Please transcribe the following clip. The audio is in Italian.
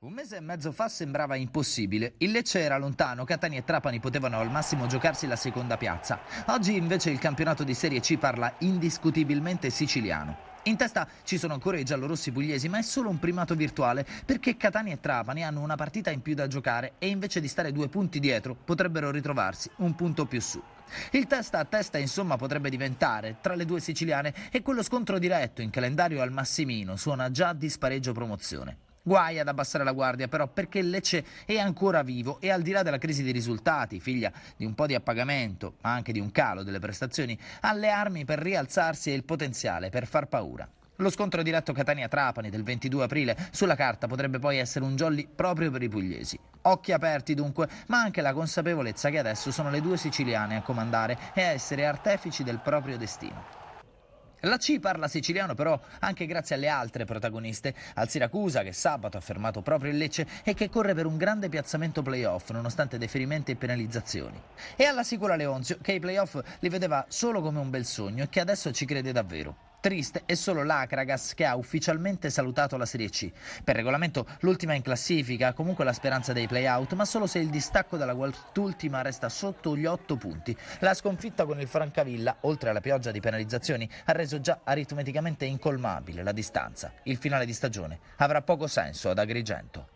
Un mese e mezzo fa sembrava impossibile. Il Lecce era lontano, Catani e Trapani potevano al massimo giocarsi la seconda piazza. Oggi invece il campionato di Serie C parla indiscutibilmente siciliano. In testa ci sono ancora i giallorossi pugliesi, ma è solo un primato virtuale, perché Catani e Trapani hanno una partita in più da giocare e invece di stare due punti dietro potrebbero ritrovarsi un punto più su. Il testa a testa insomma potrebbe diventare tra le due siciliane e quello scontro diretto in calendario al Massimino suona già di spareggio promozione. Guai ad abbassare la guardia però perché Lecce è ancora vivo e al di là della crisi dei risultati, figlia di un po' di appagamento, ma anche di un calo delle prestazioni, ha le armi per rialzarsi e il potenziale per far paura. Lo scontro diretto Catania-Trapani del 22 aprile sulla carta potrebbe poi essere un jolly proprio per i pugliesi. Occhi aperti dunque, ma anche la consapevolezza che adesso sono le due siciliane a comandare e a essere artefici del proprio destino. La C parla siciliano però anche grazie alle altre protagoniste, al Siracusa che sabato ha fermato proprio il Lecce e che corre per un grande piazzamento playoff nonostante deferimenti e penalizzazioni. E alla Sicura Leonzio che i playoff li vedeva solo come un bel sogno e che adesso ci crede davvero. Triste è solo l'Akragas che ha ufficialmente salutato la Serie C. Per regolamento l'ultima in classifica ha comunque la speranza dei play-out, ma solo se il distacco dalla quest'ultima resta sotto gli 8 punti. La sconfitta con il Francavilla, oltre alla pioggia di penalizzazioni, ha reso già aritmeticamente incolmabile la distanza. Il finale di stagione avrà poco senso ad Agrigento.